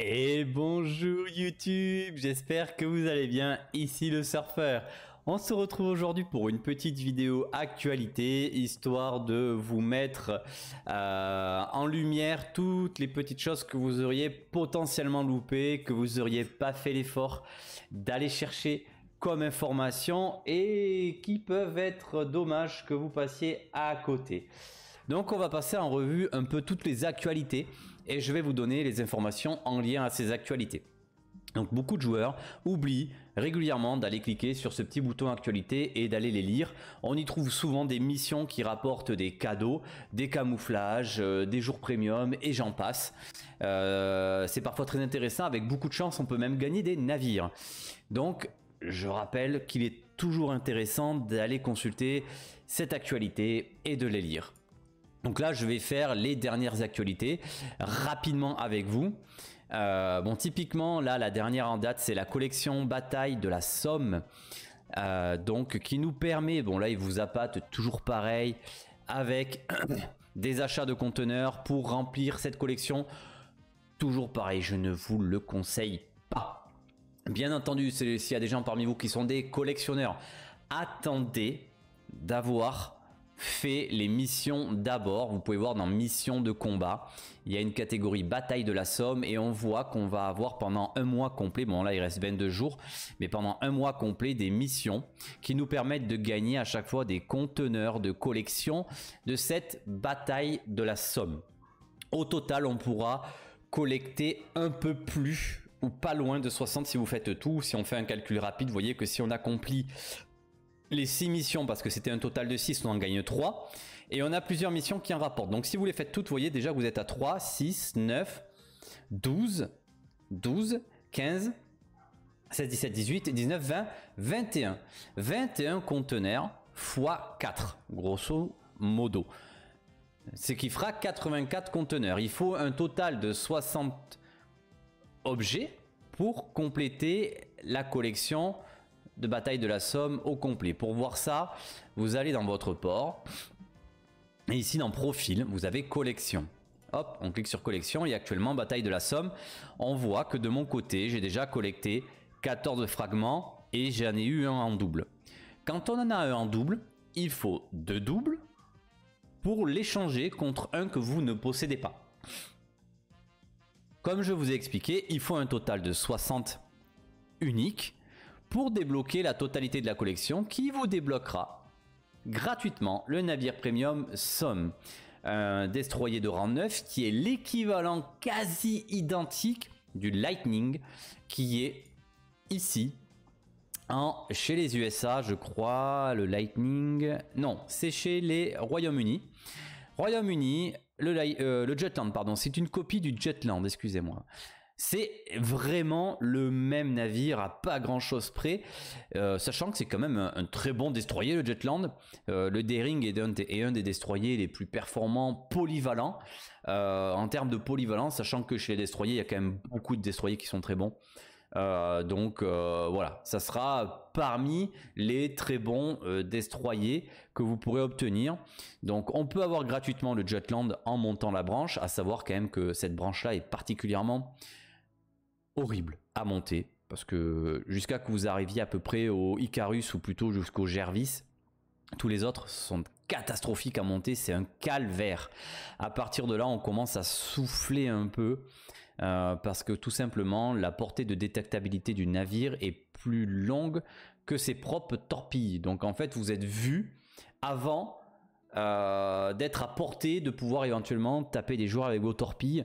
Et bonjour YouTube, j'espère que vous allez bien, ici le surfeur. On se retrouve aujourd'hui pour une petite vidéo actualité, histoire de vous mettre euh, en lumière toutes les petites choses que vous auriez potentiellement loupées, que vous auriez pas fait l'effort d'aller chercher comme information et qui peuvent être dommages que vous passiez à côté. Donc on va passer en revue un peu toutes les actualités et je vais vous donner les informations en lien à ces actualités. Donc beaucoup de joueurs oublient régulièrement d'aller cliquer sur ce petit bouton actualité et d'aller les lire. On y trouve souvent des missions qui rapportent des cadeaux, des camouflages, euh, des jours premium et j'en passe. Euh, c'est parfois très intéressant, avec beaucoup de chance on peut même gagner des navires. Donc je rappelle qu'il est toujours intéressant d'aller consulter cette actualité et de les lire. Donc là, je vais faire les dernières actualités rapidement avec vous. Euh, bon, typiquement, là, la dernière en date, c'est la collection Bataille de la Somme. Euh, donc, qui nous permet, bon, là, il vous appâte toujours pareil avec des achats de conteneurs pour remplir cette collection. Toujours pareil, je ne vous le conseille pas. Bien entendu, s'il y a des gens parmi vous qui sont des collectionneurs, attendez d'avoir fait les missions d'abord. Vous pouvez voir dans mission de combat, il y a une catégorie bataille de la Somme et on voit qu'on va avoir pendant un mois complet, bon là il reste 22 jours, mais pendant un mois complet des missions qui nous permettent de gagner à chaque fois des conteneurs de collection de cette bataille de la Somme. Au total, on pourra collecter un peu plus ou pas loin de 60 si vous faites tout. Si on fait un calcul rapide, vous voyez que si on accomplit les 6 missions, parce que c'était un total de 6, on en gagne 3. Et on a plusieurs missions qui en rapportent. Donc si vous les faites toutes, vous voyez déjà que vous êtes à 3, 6, 9, 12, 12, 15, 16, 17, 18, 19, 20, 21. 21 conteneurs x 4, grosso modo. Ce qui fera 84 conteneurs. Il faut un total de 60 objets pour compléter la collection de bataille de la Somme au complet. Pour voir ça, vous allez dans votre port. Et ici, dans Profil, vous avez Collection. Hop, on clique sur Collection et actuellement, bataille de la Somme. On voit que de mon côté, j'ai déjà collecté 14 fragments et j'en ai eu un en double. Quand on en a un en double, il faut deux doubles pour l'échanger contre un que vous ne possédez pas. Comme je vous ai expliqué, il faut un total de 60 uniques pour débloquer la totalité de la collection qui vous débloquera gratuitement le navire premium Somme, un destroyer de rang 9 qui est l'équivalent quasi identique du Lightning qui est ici en, chez les USA, je crois, le Lightning. Non, c'est chez les Royaumes-Unis. Royaume-Uni, le, euh, le Jetland, pardon, c'est une copie du Jetland, excusez-moi c'est vraiment le même navire à pas grand chose près, euh, sachant que c'est quand même un, très bon destroyer le Jetland. Euh, le Daring est un, un, des destroyers les plus performants, polyvalents euh, en termes de polyvalence, sachant que chez les destroyers il y a quand même beaucoup de destroyers qui sont très bons. donc voilà, ça sera parmi les très bons destroyers que vous pourrez obtenir. Donc on peut avoir gratuitement le Jetland en montant la branche, à savoir quand même que cette branche là est particulièrement horrible à monter. Parce que jusqu'à que vous arriviez à peu près au Icarus ou plutôt jusqu'au Gervis, tous les autres sont catastrophiques à monter, c'est un calvaire. À partir de là, on commence à souffler un peu euh, parce que tout simplement, la portée de détectabilité du navire est plus longue que ses propres torpilles. Donc en fait, vous êtes vu avant euh, d'être à portée de pouvoir éventuellement taper des joueurs avec vos torpilles.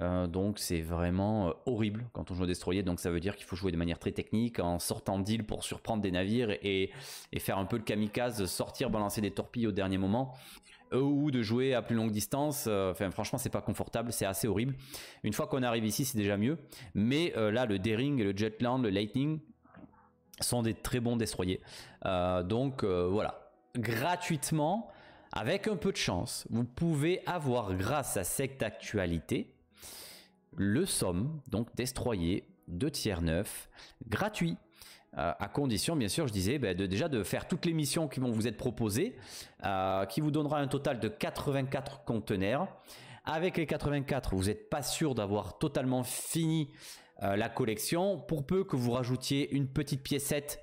Euh, donc c'est vraiment euh, horrible quand on joue au destroyer. Donc ça veut dire qu'il faut jouer de manière très technique en sortant d'île pour surprendre des navires et, et, faire un peu le kamikaze, sortir, balancer des torpilles au dernier moment euh, ou de jouer à plus longue distance. Enfin, franchement, c'est pas confortable, c'est assez horrible. Une fois qu'on arrive ici, c'est déjà mieux. Mais là, le Daring, le Jetland, le Lightning sont des très bons destroyers. donc voilà, gratuitement. Avec un peu de chance, vous pouvez avoir grâce à cette actualité le somme, donc destroyer de tiers 9, gratuit. Euh, à condition, bien sûr, je disais, ben, de, déjà de faire toutes les missions qui vont vous être proposées, euh, qui vous donnera un total de 84 conteneurs. Avec les 84, vous n'êtes pas sûr d'avoir totalement fini euh, la collection. Pour peu que vous rajoutiez une petite piécette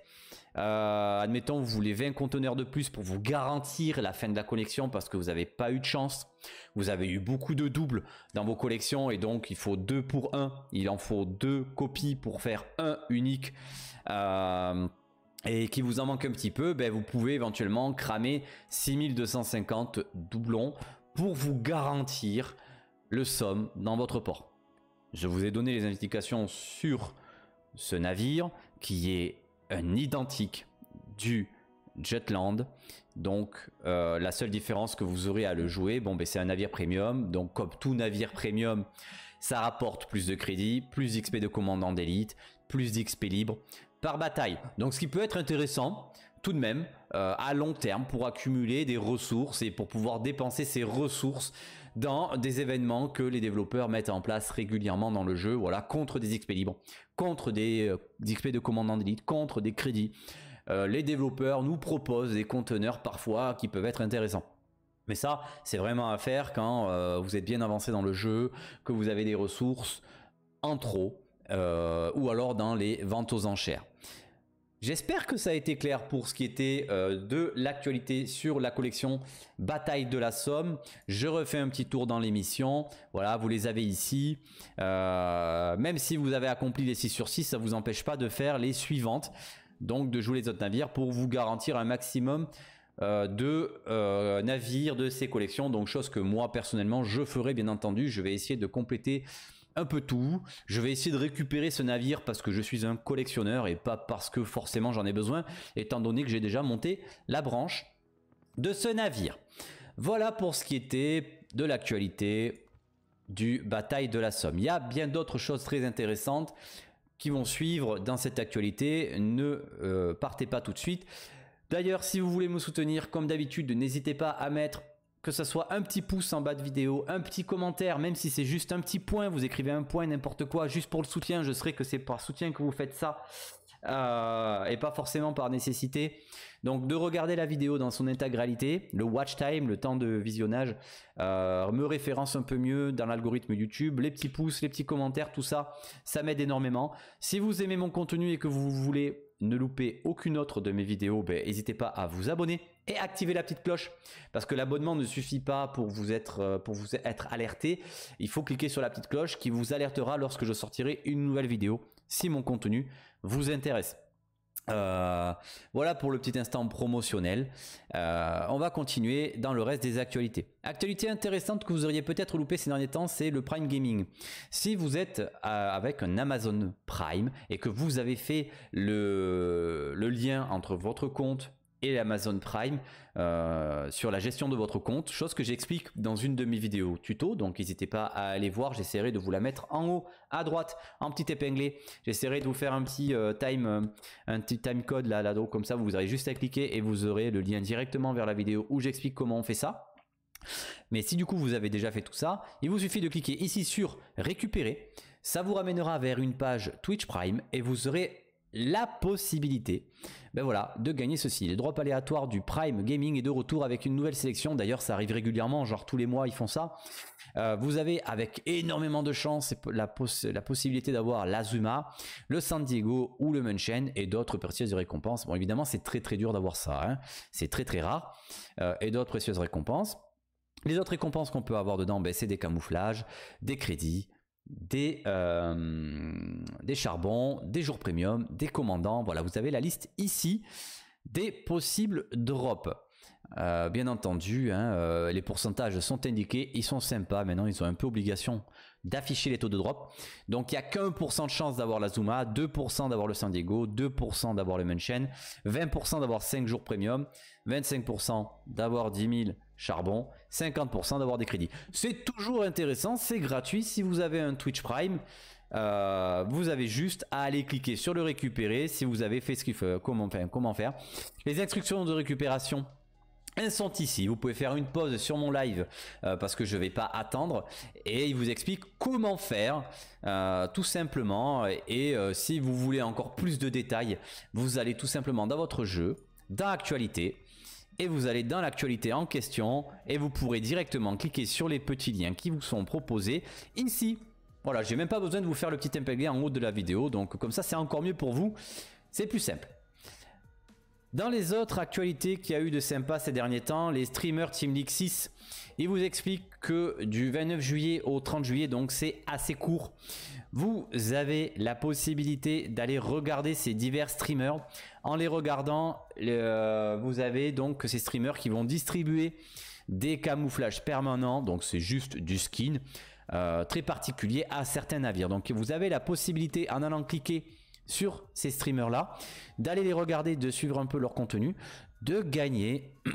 admettons euh, admettons, vous voulez 20 conteneurs de plus pour vous garantir la fin de la collection parce que vous n'avez pas eu de chance. Vous avez eu beaucoup de doubles dans vos collections et donc il faut deux pour 1. Il en faut deux copies pour faire un unique. Euh, et qui vous en manque un petit peu, ben, vous pouvez éventuellement cramer 6250 doublons pour vous garantir le somme dans votre port. Je vous ai donné les indications sur ce navire qui est identique du Jetland. Donc euh, la seule différence que vous aurez à le jouer, bon ben c'est un navire premium. Donc comme tout navire premium, ça rapporte plus de crédit, plus d'XP de commandant d'élite, plus d'XP libre par bataille. Donc ce qui peut être intéressant tout de même euh, à long terme pour accumuler des ressources et pour pouvoir dépenser ces ressources dans des événements que les développeurs mettent en place régulièrement dans le jeu, voilà, contre des XP libres, contre des, euh, XP de commandant d'élite, contre des crédits. Euh, les développeurs nous proposent des conteneurs parfois qui peuvent être intéressants. Mais ça, c'est vraiment à faire quand vous êtes bien avancé dans le jeu, que vous avez des ressources en trop, ou alors dans les ventes aux enchères. J'espère que ça a été clair pour ce qui était euh, de l'actualité sur la collection Bataille de la Somme. Je refais un petit tour dans l'émission. Voilà, vous les avez ici. Euh, même si vous avez accompli les 6 sur 6, ça ne vous empêche pas de faire les suivantes. Donc de jouer les autres navires pour vous garantir un maximum euh, de navires de ces collections. Donc chose que moi personnellement je ferai bien entendu. Je vais essayer de compléter un peu tout. Je vais essayer de récupérer ce navire parce que je suis un collectionneur et pas parce que forcément j'en ai besoin, étant donné que j'ai déjà monté la branche de ce navire. Voilà pour ce qui était de l'actualité du bataille de la Somme. Il y a bien d'autres choses très intéressantes qui vont suivre dans cette actualité. Ne euh, partez pas tout de suite. D'ailleurs, si vous voulez me soutenir, comme d'habitude, n'hésitez pas à mettre que ce soit un petit pouce en bas de vidéo, un petit commentaire, même si c'est juste un petit point, vous écrivez un point, n'importe quoi, juste pour le soutien, je serai que c'est par soutien que vous faites ça, euh, et pas forcément par nécessité. Donc de regarder la vidéo dans son intégralité, le watch time, le temps de visionnage, euh, me référence un peu mieux dans l'algorithme YouTube, les petits pouces, les petits commentaires, tout ça, ça m'aide énormément. Si vous aimez mon contenu et que vous voulez ne louper aucune autre de mes vidéos, ben, n'hésitez pas à vous abonner et activer la petite cloche parce que l'abonnement ne suffit pas pour vous être euh, pour vous être alerté. Il faut cliquer sur la petite cloche qui vous alertera lorsque je sortirai une nouvelle vidéo si mon contenu vous intéresse. Euh, voilà pour le petit instant promotionnel. Euh, on va continuer dans le reste des actualités. Actualité intéressante que vous auriez peut-être loupé ces derniers temps, c'est le Prime Gaming. Si vous êtes avec un Amazon Prime et que vous avez fait le, le lien entre votre compte, et Amazon Prime euh, sur la gestion de votre compte, chose que j'explique dans une de mes vidéos tuto, donc n'hésitez pas à aller voir, j'essaierai de vous la mettre en haut à droite en petit épinglé, j'essaierai de vous faire un petit euh, time euh, un petit time code là, là donc comme ça vous aurez juste à cliquer et vous aurez le lien directement vers la vidéo où j'explique comment on fait ça. Mais si du coup vous avez déjà fait tout ça, il vous suffit de cliquer ici sur récupérer, ça vous ramènera vers une page Twitch Prime et vous aurez la possibilité ben voilà, de gagner ceci. Les drops aléatoires du Prime Gaming et de retour avec une nouvelle sélection. D'ailleurs, ça arrive régulièrement, genre tous les mois, ils font ça. Euh, vous avez avec énormément de chance la, possibilité d'avoir l'Azuma, le San Diego ou le Munchen et d'autres précieuses récompenses. Bon, évidemment, c'est très très dur d'avoir ça. Hein. C'est très très rare. Euh, et d'autres précieuses récompenses. Les autres récompenses qu'on peut avoir dedans, ben, c'est des camouflages, des crédits, des, euh, des charbons, des jours premium, des commandants. Voilà, vous avez la liste ici des possibles drops. Euh, bien entendu, hein, euh, les pourcentages sont indiqués, ils sont sympas. Maintenant, ils ont un peu obligation d'afficher les taux de drop. Donc, il n'y a qu'un pour cent de chance d'avoir la Zuma, 2% d'avoir le San Diego, 2% d'avoir le Munchen, 20% d'avoir 5 jours premium, 25% d'avoir 10 000 charbons, 50% d'avoir des crédits. C'est toujours intéressant, c'est gratuit. Si vous avez un Twitch Prime, euh, vous avez juste à aller cliquer sur le récupérer si vous avez fait ce qu'il faut. Comment, comment faire Les instructions de récupération elles sont ici, vous pouvez faire une pause sur mon live euh, parce que je vais pas attendre et il vous explique comment faire euh, tout simplement et si vous voulez encore plus de détails vous allez tout simplement dans votre jeu, dans actualité et vous allez dans l'actualité en question et vous pourrez directement cliquer sur les petits liens qui vous sont proposés ici. Voilà, j'ai même pas besoin de vous faire le petit mpg en haut de la vidéo, donc comme ça c'est encore mieux pour vous, c'est plus simple. Dans les autres actualités qu'il y a eu de sympa ces derniers temps, les streamers Team League 6, ils vous expliquent que du 29 juillet au 30 juillet, donc c'est assez court, vous avez la possibilité d'aller regarder ces divers streamers. En les regardant, euh, vous avez donc ces streamers qui vont distribuer des camouflages permanents, donc c'est juste du skin. Euh, très particulier à certains navires. Donc vous avez la possibilité en allant cliquer sur ces streamers là, d'aller les regarder, de suivre un peu leur contenu, de gagner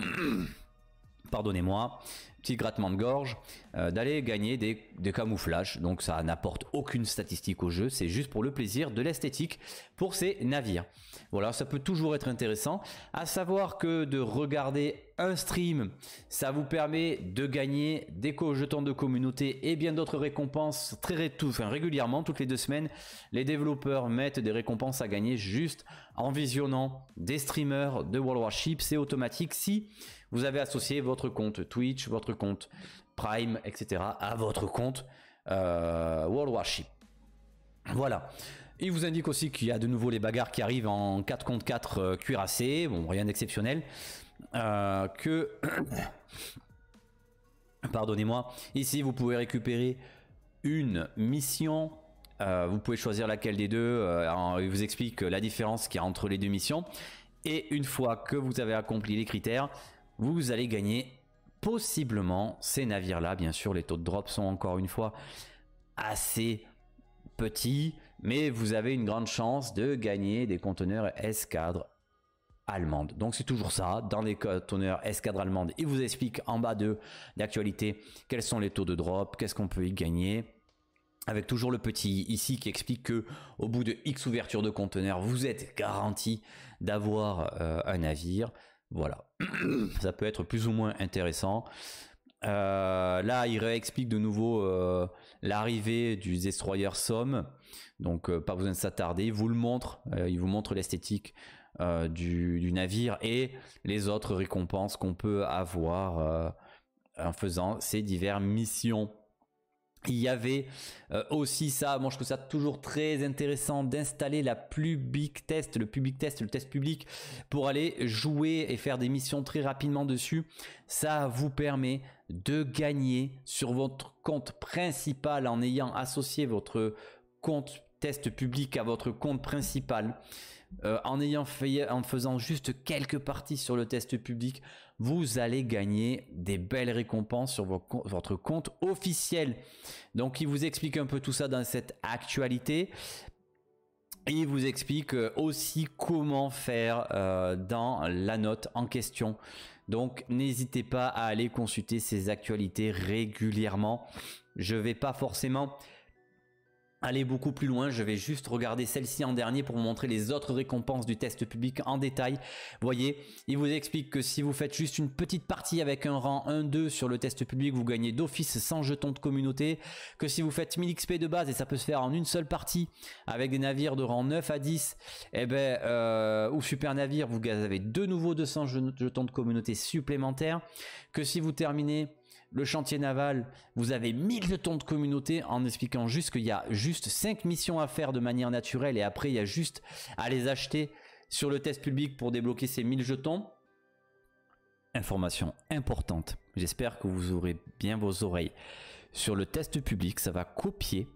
pardonnez-moi, petit grattement de gorge, euh, d'aller gagner des, camouflages. Donc ça n'apporte aucune statistique au jeu, c'est juste pour le plaisir de l'esthétique pour ces navires. Voilà, ça peut toujours être intéressant. À savoir que de regarder un stream, ça vous permet de gagner des jetons de communauté et bien d'autres récompenses très enfin, régulièrement, toutes les deux semaines. Les développeurs mettent des récompenses à gagner juste en visionnant des streamers de World Warship. C'est automatique si vous avez associé votre compte Twitch, votre compte Prime, etc. à votre compte euh, World Warship. Voilà. Il vous indique aussi qu'il y a de nouveau les bagarres qui arrivent en 4 contre 4 euh, cuirassés, bon rien d'exceptionnel, euh, que... Pardonnez-moi, ici vous pouvez récupérer une mission, vous pouvez choisir laquelle des deux, il vous explique la différence qu'il y a entre les deux missions, et une fois que vous avez accompli les critères, vous allez gagner possiblement ces navires-là. Bien sûr, les taux de drop sont encore une fois assez petits, mais vous avez une grande chance de gagner des conteneurs escadre allemandes. Donc c'est toujours ça, dans les conteneurs escadre allemande. Il vous explique en bas de l'actualité quels sont les taux de drop, qu'est-ce qu'on peut y gagner. Avec toujours le petit ici qui explique que au bout de X ouverture de conteneurs, vous êtes garanti d'avoir euh, un navire. Voilà. Ça peut être plus ou moins intéressant. Euh, là, il réexplique de nouveau euh, l'arrivée du Destroyer Somme. Donc, euh, pas besoin de s'attarder. Il vous le montre. il vous montre l'esthétique du, du, navire et les autres récompenses qu'on peut avoir en faisant ces diverses missions. Il y avait euh, aussi ça, moi je trouve ça toujours très intéressant d'installer la public test, le public test, le test public pour aller jouer et faire des missions très rapidement dessus. Ça vous permet de gagner sur votre compte principal en ayant associé votre compte test public à votre compte principal, euh, en, ayant fait, en faisant juste quelques parties sur le test public, vous allez gagner des belles récompenses sur votre compte officiel. Donc il vous explique un peu tout ça dans cette actualité. Et il vous explique euh, aussi comment faire euh, dans la note en question. Donc n'hésitez pas à aller consulter ces actualités régulièrement. Je vais pas forcément aller beaucoup plus loin. Je vais juste regarder celle-ci en dernier pour montrer les autres récompenses du test public en détail. Voyez, il vous explique que si vous faites juste une petite partie avec un rang 1-2 sur le test public, vous gagnez d'office 100 jetons de communauté. Que si vous faites 1000 XP de base, et ça peut se faire en une seule partie, avec des navires de rang 9 à 10, et eh ben, euh, ou super navire, vous avez de nouveau 200 jetons de communauté supplémentaires. Que si vous terminez le chantier naval, vous avez 1000 jetons de communauté en expliquant juste qu'il y a juste cinq missions à faire de manière naturelle et après il y a juste à les acheter sur le test public pour débloquer ces 1000 jetons. Information importante, j'espère que vous aurez bien vos oreilles. Sur le test public, ça va copier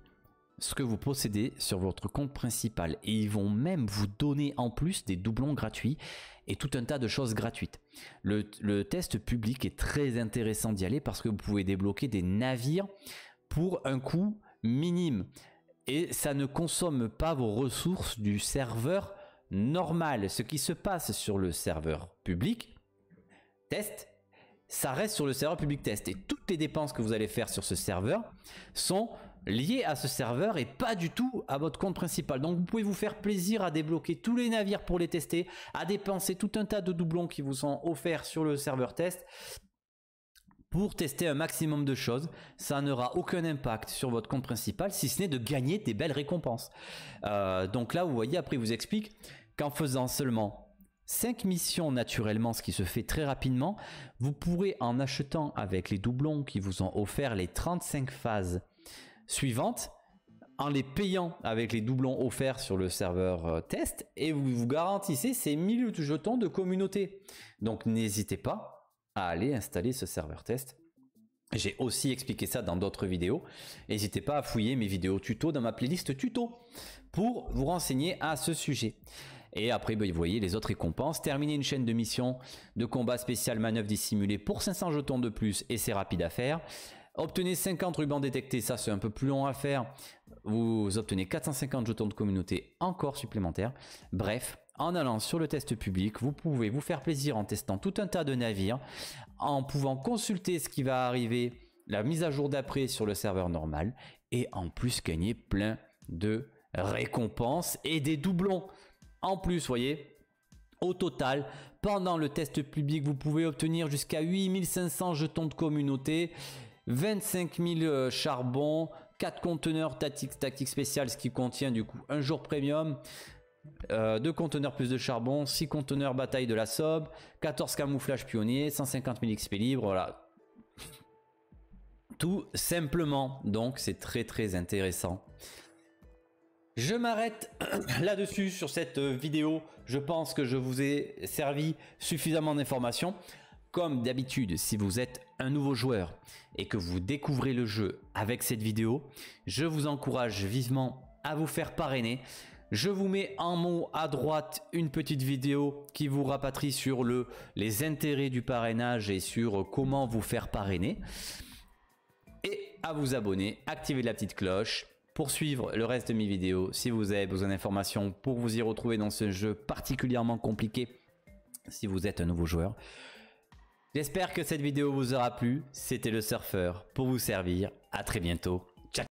ce que vous possédez sur votre compte principal et ils vont même vous donner en plus des doublons gratuits et tout un tas de choses gratuites. Le, test public est très intéressant d'y aller parce que vous pouvez débloquer des navires pour un coût minime et ça ne consomme pas vos ressources du serveur normal. Ce qui se passe sur le serveur public test, ça reste sur le serveur public test et toutes les dépenses que vous allez faire sur ce serveur sont lié à ce serveur et pas du tout à votre compte principal. Donc vous pouvez vous faire plaisir à débloquer tous les navires pour les tester, à dépenser tout un tas de doublons qui vous sont offerts sur le serveur test pour tester un maximum de choses. Ça n'aura aucun impact sur votre compte principal, si ce n'est de gagner des belles récompenses. Euh, donc là, vous voyez, après, il vous explique qu'en faisant seulement 5 missions naturellement, ce qui se fait très rapidement, vous pourrez, en achetant avec les doublons qui vous ont offerts les 35 phases suivante en les payant avec les doublons offerts sur le serveur euh, test et vous vous garantissez ces 1000 jetons de communauté. Donc n'hésitez pas à aller installer ce serveur test. J'ai aussi expliqué ça dans d'autres vidéos. N'hésitez pas à fouiller mes vidéos tuto dans ma playlist tuto pour vous renseigner à ce sujet. Et après, ben, vous voyez les autres récompenses. Terminer une chaîne de mission de combat spécial manœuvre dissimulée pour 500 jetons de plus et c'est rapide à faire. Obtenez 50 rubans détectés, ça c'est un peu plus long à faire. Vous obtenez 450 jetons de communauté encore supplémentaires. Bref, en allant sur le test public, vous pouvez vous faire plaisir en testant tout un tas de navires, en pouvant consulter ce qui va arriver, la mise à jour d'après sur le serveur normal, et en plus gagner plein de récompenses et des doublons. En plus, voyez, au total, pendant le test public, vous pouvez obtenir jusqu'à 8500 jetons de communauté. 25 000 euh, charbon, 4 conteneurs tactiques tactique ce qui contient du coup un jour premium. 2 euh, conteneurs plus de charbon, 6 conteneurs bataille de la sob, 14 camouflages pionniers, 150 000 XP libre voilà. Tout simplement, donc c'est très très intéressant. Je m'arrête là-dessus sur cette euh, vidéo. Je pense que je vous ai servi suffisamment d'informations. Comme d'habitude, si vous êtes un nouveau joueur et que vous découvrez le jeu avec cette vidéo, je vous encourage vivement à vous faire parrainer. Je vous mets en mot à droite une petite vidéo qui vous rapatrie sur le, les intérêts du parrainage et sur comment vous faire parrainer. Et à vous abonner, activer la petite cloche pour suivre le reste de mes vidéos. Si vous avez besoin d'informations pour vous y retrouver dans ce jeu particulièrement compliqué, si vous êtes un nouveau joueur, J'espère que cette vidéo vous aura plu. C'était le surfeur pour vous servir. À très bientôt.